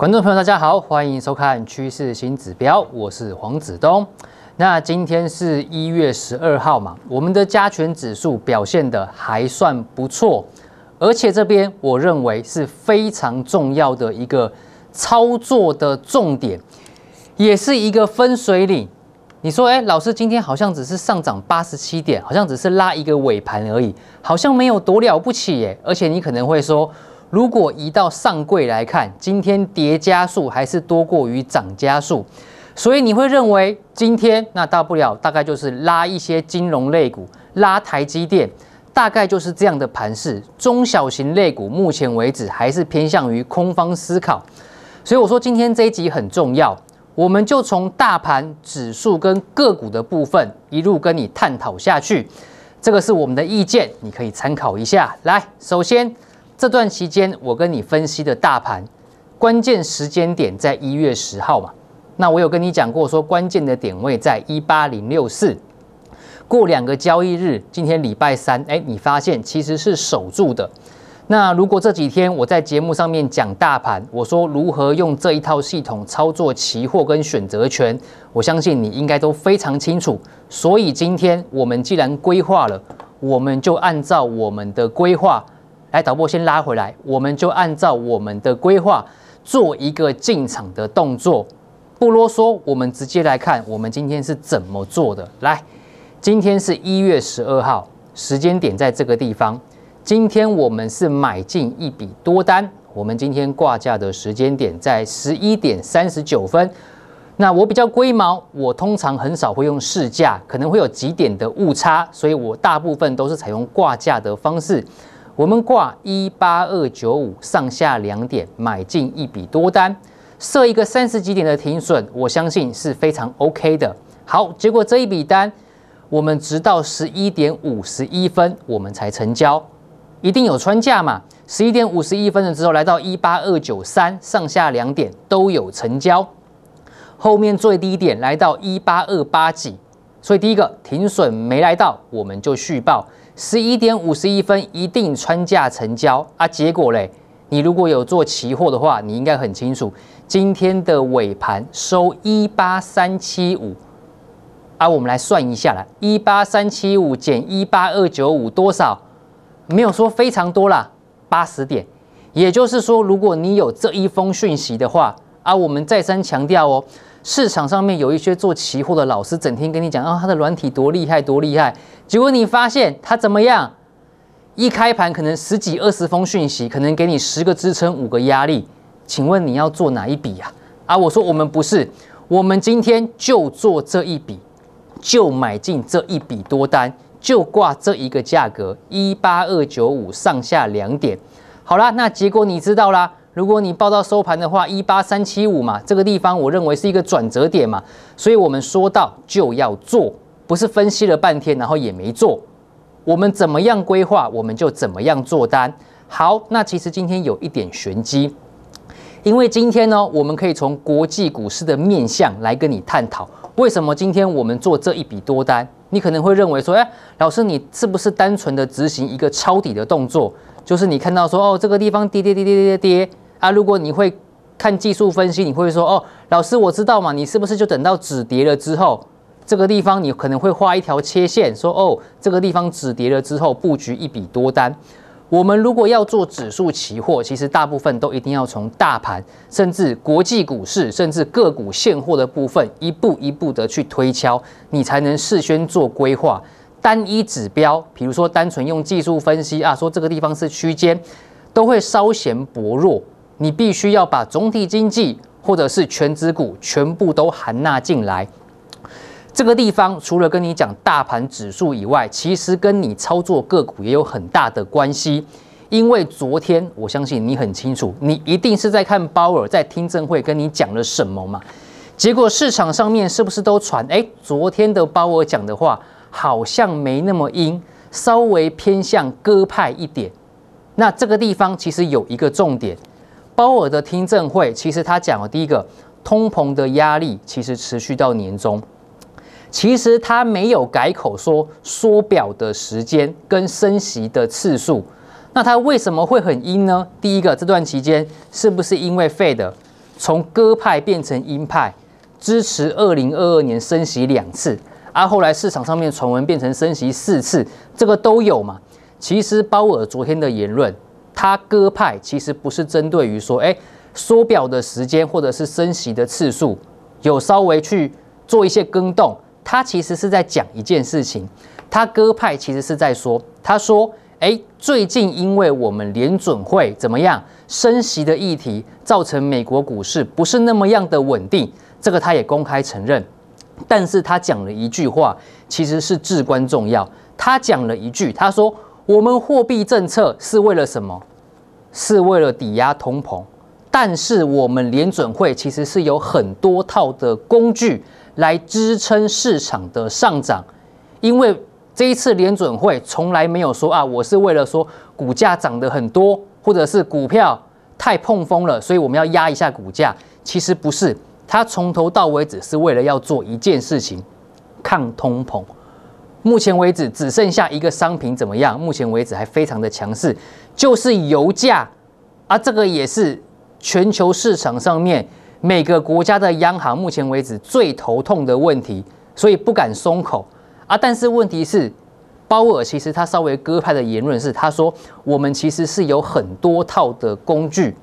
观众朋友，大家好，欢迎收看《趋势新指标》，我是黄子东。那今天是一月十二号嘛，我们的加权指数表现的还算不错，而且这边我认为是非常重要的一个操作的重点，也是一个分水岭。你说，哎，老师今天好像只是上涨八十七点，好像只是拉一个尾盘而已，好像没有多了不起耶。而且你可能会说。如果移到上柜来看，今天叠加数还是多过于涨家数，所以你会认为今天那大不了大概就是拉一些金融类股，拉台积电，大概就是这样的盘势。中小型类股目前为止还是偏向于空方思考，所以我说今天这一集很重要，我们就从大盘指数跟个股的部分一路跟你探讨下去，这个是我们的意见，你可以参考一下。来，首先。这段期间，我跟你分析的大盘关键时间点在一月十号嘛。那我有跟你讲过，说关键的点位在一八零六四。过两个交易日，今天礼拜三，哎，你发现其实是守住的。那如果这几天我在节目上面讲大盘，我说如何用这一套系统操作期货跟选择权，我相信你应该都非常清楚。所以今天我们既然规划了，我们就按照我们的规划。来导播先拉回来，我们就按照我们的规划做一个进场的动作，不啰嗦，我们直接来看我们今天是怎么做的。来，今天是一月十二号，时间点在这个地方。今天我们是买进一笔多单，我们今天挂价的时间点在十一点三十九分。那我比较龟毛，我通常很少会用市价，可能会有几点的误差，所以我大部分都是采用挂价的方式。我们挂一八二九五上下两点买进一笔多单，设一个三十几点的停损，我相信是非常 OK 的。好，结果这一笔单，我们直到十一点五十一分我们才成交，一定有穿价嘛。十一点五十一分的时候来到一八二九三上下两点都有成交，后面最低点来到一八二八几，所以第一个停损没来到，我们就续报。十一点五十一分，一定穿价成交啊！结果嘞，你如果有做期货的话，你应该很清楚，今天的尾盘收一八三七五啊。我们来算一下啦，一八三七五减一八二九五多少？没有说非常多啦，八十点。也就是说，如果你有这一封讯息的话啊，我们再三强调哦。市场上面有一些做期货的老师，整天跟你讲，啊，他的软体多厉害，多厉害。结果你发现他怎么样？一开盘可能十几、二十封讯息，可能给你十个支撑，五个压力。请问你要做哪一笔呀？啊，我说我们不是，我们今天就做这一笔，就买进这一笔多单，就挂这一个价格一八二九五上下两点。好啦，那结果你知道啦。如果你报到收盘的话，一八三七五嘛，这个地方我认为是一个转折点嘛，所以我们说到就要做，不是分析了半天然后也没做，我们怎么样规划我们就怎么样做单。好，那其实今天有一点玄机，因为今天呢，我们可以从国际股市的面相来跟你探讨，为什么今天我们做这一笔多单？你可能会认为说，哎，老师你是不是单纯的执行一个抄底的动作？就是你看到说哦，这个地方跌跌跌跌跌跌跌啊！如果你会看技术分析，你会说哦，老师我知道嘛，你是不是就等到止跌了之后，这个地方你可能会画一条切线，说哦，这个地方止跌了之后布局一笔多单。我们如果要做指数期货，其实大部分都一定要从大盘，甚至国际股市，甚至个股现货的部分，一步一步的去推敲，你才能事先做规划。单一指标，比如说单纯用技术分析啊，说这个地方是区间，都会稍显薄弱。你必须要把总体经济或者是全指股全部都含纳进来。这个地方除了跟你讲大盘指数以外，其实跟你操作个股也有很大的关系。因为昨天，我相信你很清楚，你一定是在看鲍尔在听证会跟你讲了什么嘛？结果市场上面是不是都传，哎，昨天的鲍尔讲的话？好像没那么阴，稍微偏向鸽派一点。那这个地方其实有一个重点，鲍尔的听证会，其实他讲了第一个，通膨的压力其实持续到年终，其实他没有改口说缩表的时间跟升息的次数。那他为什么会很阴呢？第一个，这段期间是不是因为费的从鸽派变成鹰派，支持二零二二年升息两次？啊，后来市场上面传闻变成升息四次，这个都有嘛？其实鲍尔昨天的言论，他鸽派其实不是针对于说，哎，缩表的时间或者是升息的次数有稍微去做一些更动，他其实是在讲一件事情，他鸽派其实是在说，他说，哎，最近因为我们联准会怎么样升息的议题，造成美国股市不是那么样的稳定，这个他也公开承认。但是他讲了一句话，其实是至关重要。他讲了一句，他说：“我们货币政策是为了什么？是为了抵押通膨。但是我们联准会其实是有很多套的工具来支撑市场的上涨。因为这一次联准会从来没有说啊，我是为了说股价涨得很多，或者是股票太碰风了，所以我们要压一下股价。其实不是。”他从头到尾只是为了要做一件事情，抗通膨。目前为止只剩下一个商品怎么样？目前为止还非常的强势，就是油价啊。这个也是全球市场上面每个国家的央行目前为止最头痛的问题，所以不敢松口啊。但是问题是，鲍尔其实他稍微鸽派的言论是，他说我们其实是有很多套的工具，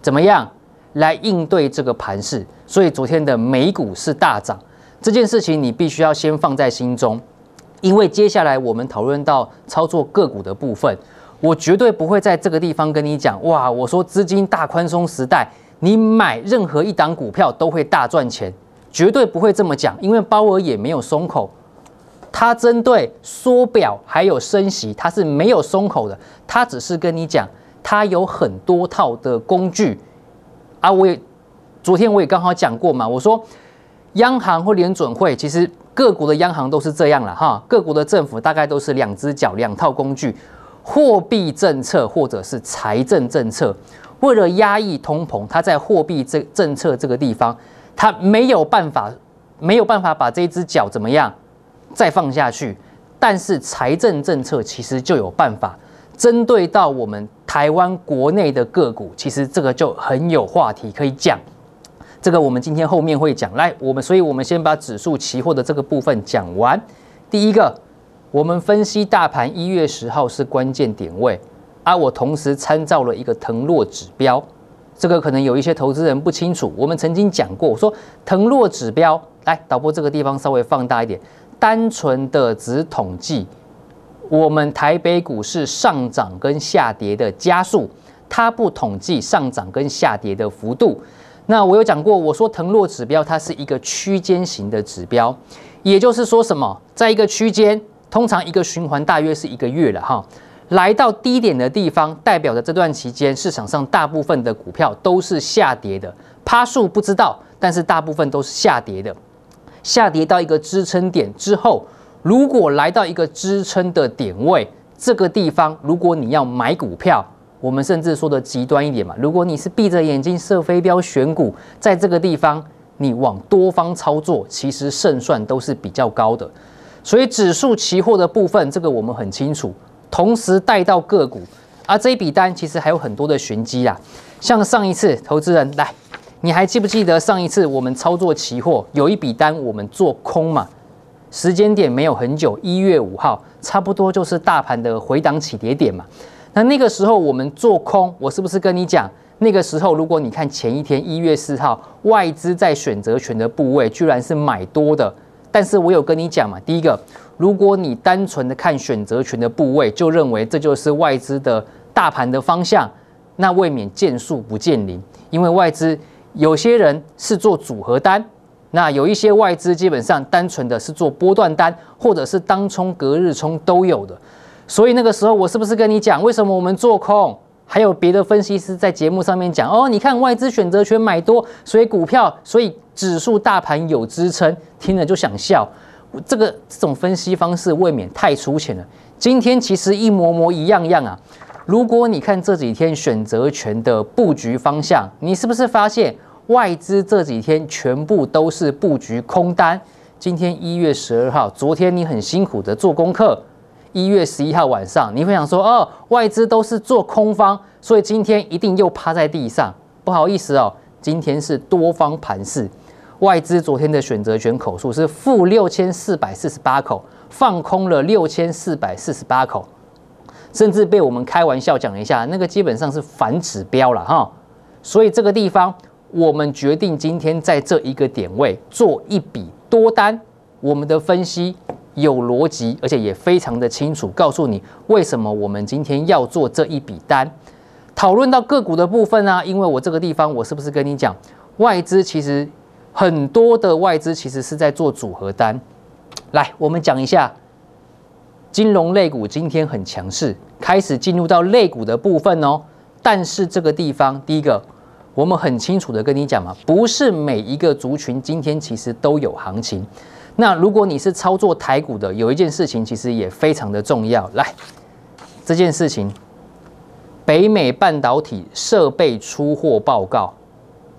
怎么样？来应对这个盘势，所以昨天的美股是大涨这件事情，你必须要先放在心中，因为接下来我们讨论到操作个股的部分，我绝对不会在这个地方跟你讲哇，我说资金大宽松时代，你买任何一档股票都会大赚钱，绝对不会这么讲，因为包尔也没有松口，他针对缩表还有升息，他是没有松口的，他只是跟你讲，他有很多套的工具。啊，我也昨天我也刚好讲过嘛，我说央行或联准会，其实各国的央行都是这样了哈，各国的政府大概都是两只脚两套工具，货币政策或者是财政政策，为了压抑通膨，它在货币这政策这个地方，它没有办法没有办法把这只脚怎么样再放下去，但是财政政策其实就有办法针对到我们。台湾国内的个股，其实这个就很有话题可以讲。这个我们今天后面会讲。来，我们所以我们先把指数期货的这个部分讲完。第一个，我们分析大盘一月十号是关键点位啊。我同时参照了一个腾落指标，这个可能有一些投资人不清楚。我们曾经讲过，我说腾落指标，来导播这个地方稍微放大一点，单纯的只统计。我们台北股市上涨跟下跌的加速，它不统计上涨跟下跌的幅度。那我有讲过，我说腾落指标它是一个区间型的指标，也就是说什么，在一个区间，通常一个循环大约是一个月了哈。来到低点的地方，代表的这段期间市场上大部分的股票都是下跌的。趴数不知道，但是大部分都是下跌的，下跌到一个支撑点之后。如果来到一个支撑的点位，这个地方，如果你要买股票，我们甚至说的极端一点嘛，如果你是闭着眼睛射飞镖选股，在这个地方，你往多方操作，其实胜算都是比较高的。所以指数期货的部分，这个我们很清楚，同时带到个股，而这一笔单其实还有很多的玄机啊。像上一次投资人来，你还记不记得上一次我们操作期货有一笔单我们做空嘛？时间点没有很久，一月五号差不多就是大盘的回档起跌点嘛。那那个时候我们做空，我是不是跟你讲，那个时候如果你看前一天一月四号，外资在选择权的部位居然是买多的。但是我有跟你讲嘛，第一个，如果你单纯的看选择权的部位，就认为这就是外资的大盘的方向，那未免见树不见林，因为外资有些人是做组合单。那有一些外资基本上单纯的是做波段单，或者是当冲、隔日冲都有的。所以那个时候，我是不是跟你讲，为什么我们做空？还有别的分析师在节目上面讲，哦，你看外资选择权买多，所以股票，所以指数大盘有支撑，听了就想笑。这个这种分析方式未免太粗浅了。今天其实一模模一样样啊。如果你看这几天选择权的布局方向，你是不是发现？外资这几天全部都是布局空单。今天一月十二号，昨天你很辛苦的做功课。一月十一号晚上，你会想说：“哦，外资都是做空方，所以今天一定又趴在地上。”不好意思哦，今天是多方盘势。外资昨天的选择权口数是负六千四百四十八口，放空了六千四百四十八口，甚至被我们开玩笑讲一下，那个基本上是反指标了哈。所以这个地方。我们决定今天在这一个点位做一笔多单。我们的分析有逻辑，而且也非常的清楚，告诉你为什么我们今天要做这一笔单。讨论到个股的部分啊，因为我这个地方我是不是跟你讲，外资其实很多的外资其实是在做组合单。来，我们讲一下金融类股今天很强势，开始进入到类股的部分哦。但是这个地方，第一个。我们很清楚的跟你讲嘛，不是每一个族群今天其实都有行情。那如果你是操作台股的，有一件事情其实也非常的重要。来，这件事情，北美半导体设备出货报告，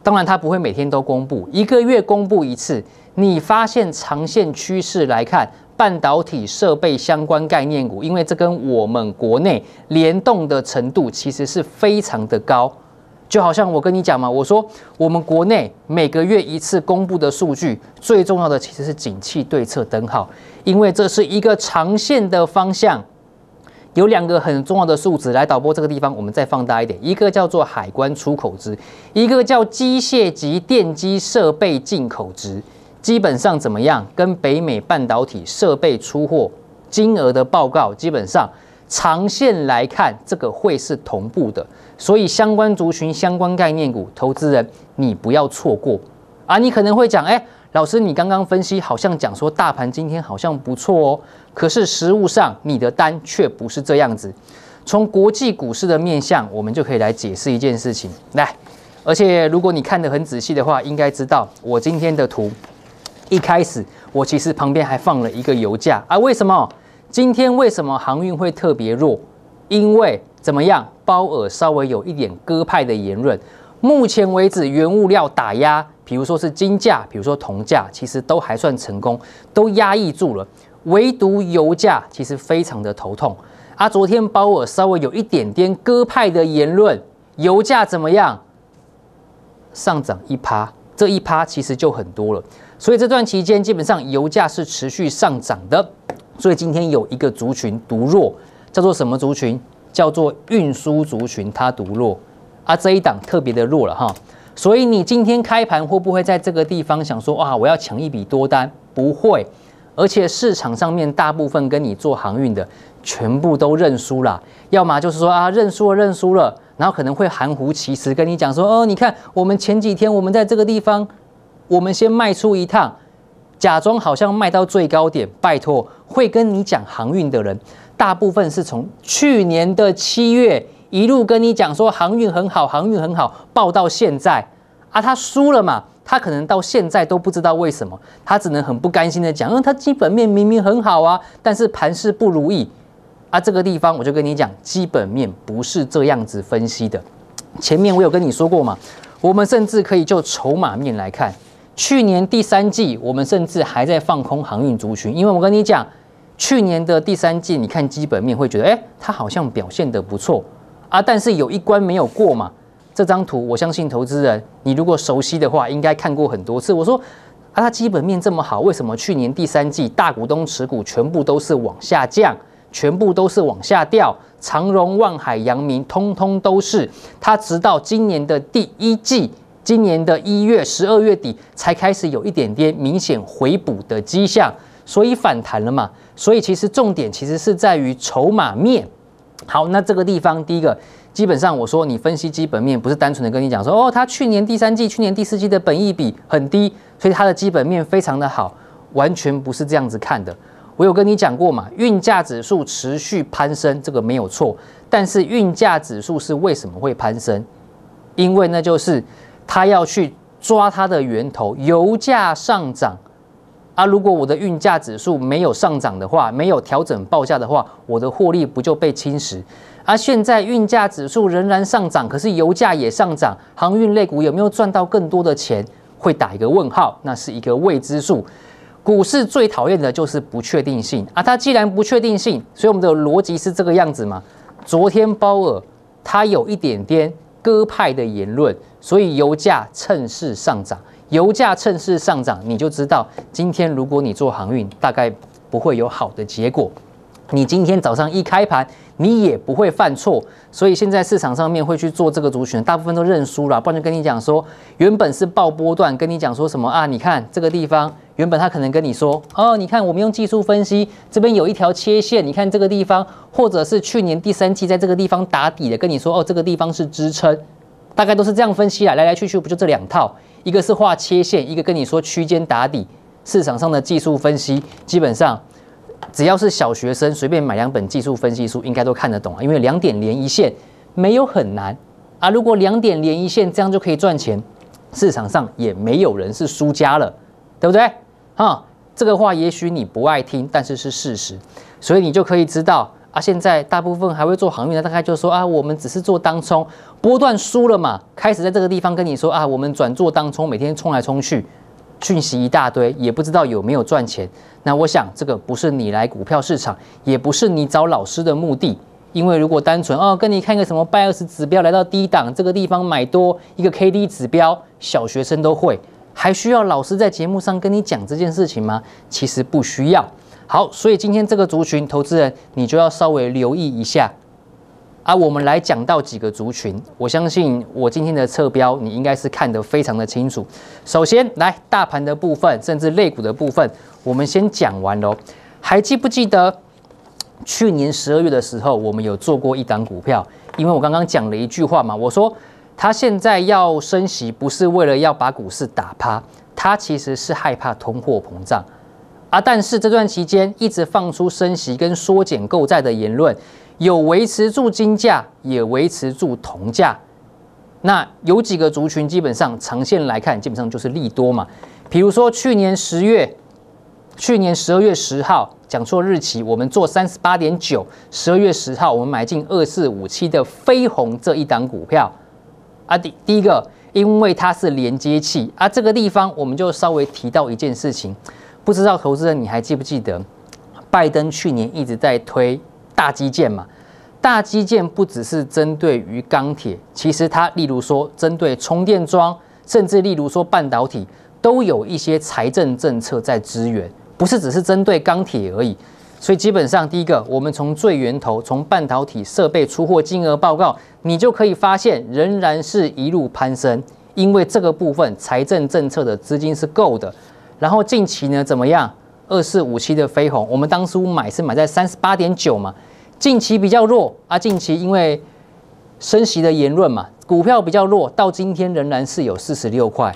当然它不会每天都公布，一个月公布一次。你发现长线趋势来看，半导体设备相关概念股，因为这跟我们国内联动的程度其实是非常的高。就好像我跟你讲嘛，我说我们国内每个月一次公布的数据，最重要的其实是景气对策灯号，因为这是一个长线的方向。有两个很重要的数字来导播这个地方，我们再放大一点，一个叫做海关出口值，一个叫机械及电机设备进口值，基本上怎么样？跟北美半导体设备出货金额的报告基本上。长线来看，这个会是同步的，所以相关族群、相关概念股投资人，你不要错过啊！你可能会讲，哎，老师，你刚刚分析好像讲说大盘今天好像不错哦，可是实物上你的单却不是这样子。从国际股市的面相，我们就可以来解释一件事情。来，而且如果你看得很仔细的话，应该知道我今天的图一开始，我其实旁边还放了一个油价啊？为什么？今天为什么航运会特别弱？因为怎么样？鲍尔稍微有一点鸽派的言论。目前为止，原物料打压，比如说是金价，比如说铜价，其实都还算成功，都压抑住了。唯独油价其实非常的头痛。啊，昨天鲍尔稍微有一点点鸽派的言论，油价怎么样？上涨一趴，这一趴其实就很多了。所以这段期间，基本上油价是持续上涨的。所以今天有一个族群独弱，叫做什么族群？叫做运输族群，它独弱啊，这一档特别的弱了哈。所以你今天开盘会不会在这个地方想说啊，我要抢一笔多单？不会，而且市场上面大部分跟你做航运的全部都认输啦，要么就是说啊认输了认输了，然后可能会含糊其辞跟你讲说，哦，你看我们前几天我们在这个地方，我们先卖出一趟。假装好像卖到最高点，拜托，会跟你讲航运的人，大部分是从去年的七月一路跟你讲说航运很好，航运很好，报到现在，啊，他输了嘛，他可能到现在都不知道为什么，他只能很不甘心的讲，因为他基本面明明很好啊，但是盘势不如意，啊，这个地方我就跟你讲，基本面不是这样子分析的，前面我有跟你说过嘛，我们甚至可以就筹码面来看。去年第三季，我们甚至还在放空航运族群，因为我跟你讲，去年的第三季，你看基本面会觉得，哎，它好像表现得不错啊，但是有一关没有过嘛。这张图，我相信投资人，你如果熟悉的话，应该看过很多次。我说，啊，它基本面这么好，为什么去年第三季大股东持股全部都是往下降，全部都是往下掉，长荣、万海、阳明，通通都是。它直到今年的第一季。今年的一月十二月底才开始有一点点明显回补的迹象，所以反弹了嘛？所以其实重点其实是在于筹码面。好，那这个地方第一个，基本上我说你分析基本面，不是单纯的跟你讲说哦，它去年第三季、去年第四季的本益比很低，所以它的基本面非常的好，完全不是这样子看的。我有跟你讲过嘛？运价指数持续攀升，这个没有错。但是运价指数是为什么会攀升？因为那就是。他要去抓它的源头，油价上涨啊！如果我的运价指数没有上涨的话，没有调整报价的话，我的获利不就被侵蚀？而现在运价指数仍然上涨，可是油价也上涨，航运类股有没有赚到更多的钱？会打一个问号，那是一个未知数。股市最讨厌的就是不确定性啊！它既然不确定性，所以我们的逻辑是这个样子嘛？昨天鲍尔他有一点点。鸽派的言论，所以油价趁势上涨。油价趁势上涨，你就知道今天如果你做航运，大概不会有好的结果。你今天早上一开盘，你也不会犯错。所以现在市场上面会去做这个族群，大部分都认输了。不才跟你讲说，原本是报波段，跟你讲说什么啊？你看这个地方。原本他可能跟你说，哦，你看我们用技术分析，这边有一条切线，你看这个地方，或者是去年第三季在这个地方打底的，跟你说，哦，这个地方是支撑，大概都是这样分析啊，来来去去不就这两套，一个是画切线，一个跟你说区间打底。市场上的技术分析，基本上只要是小学生随便买两本技术分析书，应该都看得懂，啊。因为两点连一线没有很难啊。如果两点连一线这样就可以赚钱，市场上也没有人是输家了，对不对？啊，这个话也许你不爱听，但是是事实，所以你就可以知道啊，现在大部分还会做航运的，大概就是说啊，我们只是做当冲，波段输了嘛，开始在这个地方跟你说啊，我们转做当冲，每天冲来冲去，讯息一大堆，也不知道有没有赚钱。那我想，这个不是你来股票市场，也不是你找老师的目的，因为如果单纯哦，跟你看一个什么 BIOS 指标来到低档这个地方买多，一个 KD 指标，小学生都会。还需要老师在节目上跟你讲这件事情吗？其实不需要。好，所以今天这个族群投资人，你就要稍微留意一下啊。我们来讲到几个族群，我相信我今天的侧标你应该是看得非常的清楚。首先来大盘的部分，甚至类股的部分，我们先讲完喽。还记不记得去年十二月的时候，我们有做过一档股票？因为我刚刚讲了一句话嘛，我说。他现在要升息，不是为了要把股市打趴，他其实是害怕通货膨胀啊。但是这段期间一直放出升息跟缩减购债的言论，有维持住金价，也维持住铜价。那有几个族群基本上长线来看，基本上就是利多嘛。比如说去年十月，去年十二月十号讲错日期，我们做三十八点九，十二月十号我们买进二四五七的飞鸿这一档股票。啊，第第一个，因为它是连接器啊，这个地方我们就稍微提到一件事情，不知道投资人你还记不记得，拜登去年一直在推大基建嘛？大基建不只是针对于钢铁，其实它例如说针对充电桩，甚至例如说半导体，都有一些财政政策在支援，不是只是针对钢铁而已。所以基本上，第一个，我们从最源头，从半导体设备出货金额报告，你就可以发现，仍然是一路攀升。因为这个部分财政政策的资金是够的。然后近期呢，怎么样？二四五七的飞红，我们当初买是买在三十八点九嘛，近期比较弱啊。近期因为升息的言论嘛，股票比较弱，到今天仍然是有四十六块。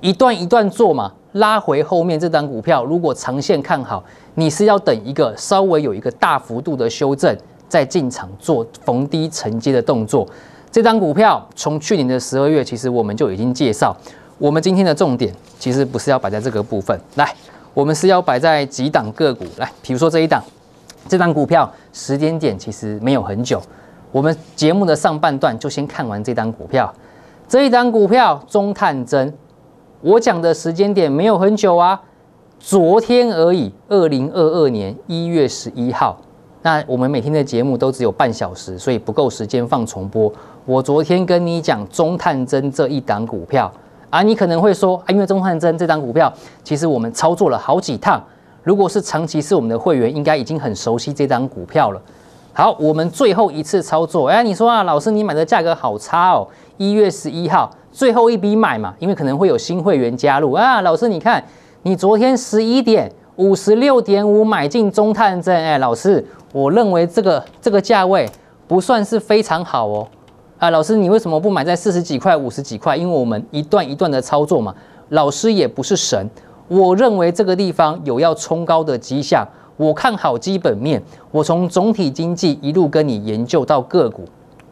一段一段做嘛。拉回后面这张股票，如果长线看好，你是要等一个稍微有一个大幅度的修正，再进场做逢低承接的动作。这张股票从去年的十二月，其实我们就已经介绍。我们今天的重点其实不是要摆在这个部分，来，我们是要摆在几档个股来，比如说这一档，这张股票时间点其实没有很久。我们节目的上半段就先看完这张股票，这一张股票中探针。我讲的时间点没有很久啊，昨天而已，二零二二年一月十一号。那我们每天的节目都只有半小时，所以不够时间放重播。我昨天跟你讲中探针这一档股票，啊，你可能会说啊，因为中探针这档股票，其实我们操作了好几趟。如果是长期是我们的会员，应该已经很熟悉这档股票了。好，我们最后一次操作，哎，你说啊，老师你买的价格好差哦，一月十一号。最后一笔买嘛，因为可能会有新会员加入啊。老师，你看你昨天十一点五十六点五买进中探证，哎，老师，我认为这个这个价位不算是非常好哦。啊，老师，你为什么不买在四十几块、五十几块？因为我们一段一段的操作嘛。老师也不是神，我认为这个地方有要冲高的迹象，我看好基本面。我从总体经济一路跟你研究到个股，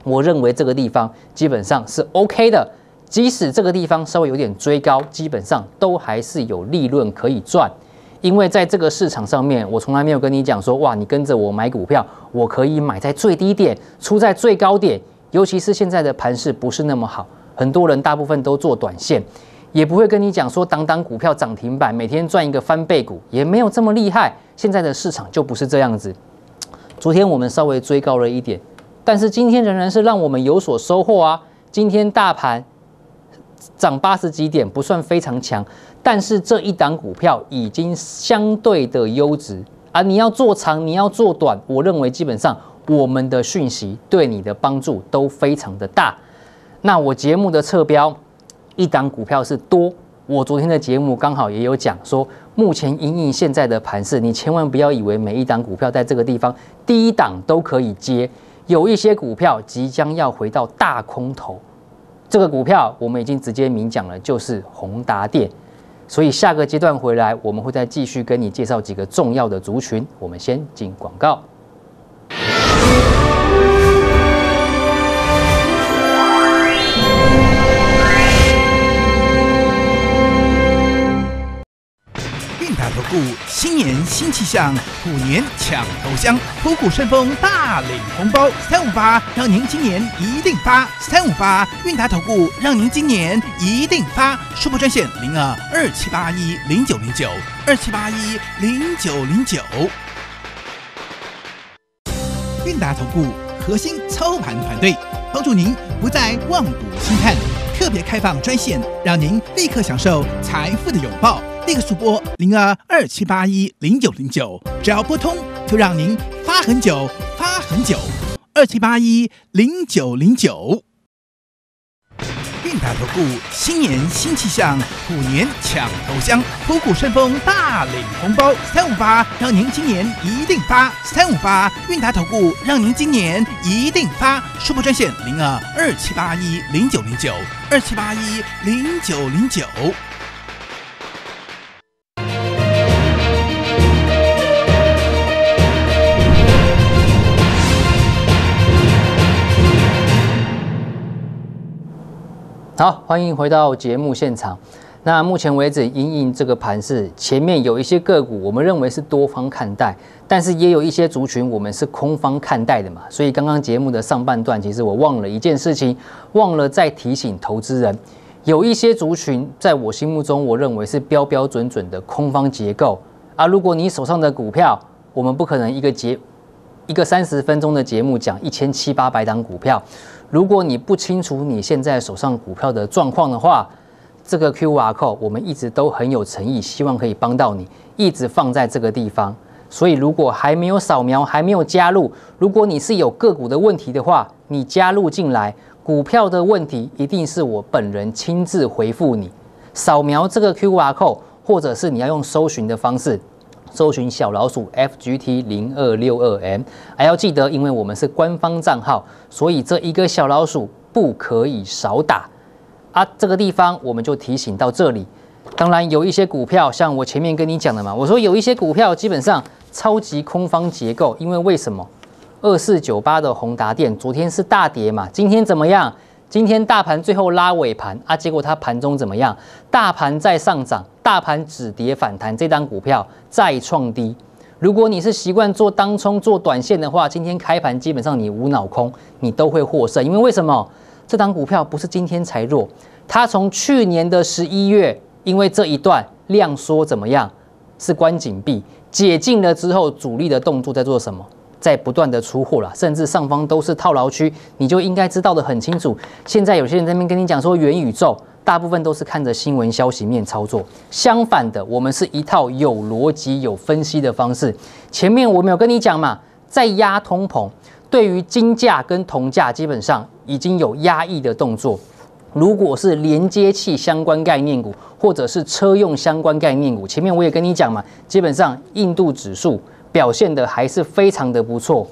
我认为这个地方基本上是 OK 的。即使这个地方稍微有点追高，基本上都还是有利润可以赚，因为在这个市场上面，我从来没有跟你讲说，哇，你跟着我买股票，我可以买在最低点，出在最高点。尤其是现在的盘势不是那么好，很多人大部分都做短线，也不会跟你讲说，当当股票涨停板，每天赚一个翻倍股，也没有这么厉害。现在的市场就不是这样子。昨天我们稍微追高了一点，但是今天仍然是让我们有所收获啊。今天大盘。涨八十几点不算非常强，但是这一档股票已经相对的优质。而你要做长，你要做短，我认为基本上我们的讯息对你的帮助都非常的大。那我节目的侧标，一档股票是多。我昨天的节目刚好也有讲说，目前银影现在的盘势，你千万不要以为每一档股票在这个地方第一档都可以接，有一些股票即将要回到大空头。这个股票我们已经直接明讲了，就是宏达电。所以下个阶段回来，我们会再继续跟你介绍几个重要的族群。我们先进广告。股新年新气象，虎年抢头香，虎虎生风，大领红包三五八，让您今年一定发。三五八，韵达投顾，让您今年一定发。客服专线零二二七八一零九零九二七八一零九零九。韵达投顾核心操盘团队，帮助您不再望股兴叹。特别开放专线，让您立刻享受财富的拥抱。那个速播零二二七八一零九零九，只要拨通就让您发很久发很久，二七八一零九零九。韵达投顾，新年新气象，虎年抢头香，虎虎生风，大领红包，三五八让您今年一定发，三五八韵达投顾让您今年一定发，速播专线零二二七八一零九零九，二七八一零九零九。好，欢迎回到节目现场。那目前为止，银银这个盘是前面有一些个股，我们认为是多方看待，但是也有一些族群，我们是空方看待的嘛。所以刚刚节目的上半段，其实我忘了一件事情，忘了再提醒投资人，有一些族群在我心目中，我认为是标标准准的空方结构。啊。如果你手上的股票，我们不可能一个节一个三十分钟的节目讲一千七八百档股票。如果你不清楚你现在手上股票的状况的话，这个 Q R code 我们一直都很有诚意，希望可以帮到你，一直放在这个地方。所以如果还没有扫描，还没有加入，如果你是有个股的问题的话，你加入进来，股票的问题一定是我本人亲自回复你。扫描这个 Q R code，或者是你要用搜寻的方式。搜寻小老鼠 FGT 零二六二 M，还要记得，因为我们是官方账号，所以这一个小老鼠不可以少打啊！这个地方我们就提醒到这里。当然有一些股票，像我前面跟你讲的嘛，我说有一些股票基本上超级空方结构，因为为什么？二四九八的宏达电昨天是大跌嘛，今天怎么样？今天大盘最后拉尾盘啊，结果它盘中怎么样？大盘在上涨，大盘止跌反弹，这张股票再创低。如果你是习惯做当冲、做短线的话，今天开盘基本上你无脑空，你都会获胜。因为为什么这张股票不是今天才弱？它从去年的十一月，因为这一段量缩怎么样？是关紧闭，解禁了之后，主力的动作在做什么？在不断的出货了，甚至上方都是套牢区，你就应该知道的很清楚。现在有些人那边跟你讲说元宇宙，大部分都是看着新闻消息面操作。相反的，我们是一套有逻辑、有分析的方式。前面我没有跟你讲嘛，在压通膨，对于金价跟铜价基本上已经有压抑的动作。如果是连接器相关概念股，或者是车用相关概念股，前面我也跟你讲嘛，基本上印度指数。表现的还是非常的不错。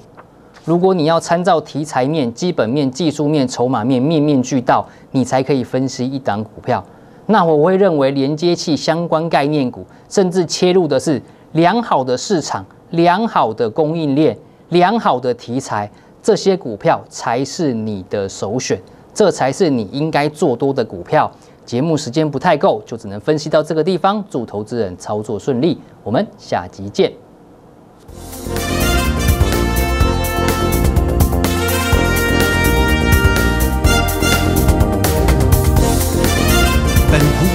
如果你要参照题材面、基本面、技术面、筹码面，面面俱到，你才可以分析一档股票。那我会认为连接器相关概念股，甚至切入的是良好的市场、良好的供应链、良好的题材，这些股票才是你的首选，这才是你应该做多的股票。节目时间不太够，就只能分析到这个地方。祝投资人操作顺利，我们下集见。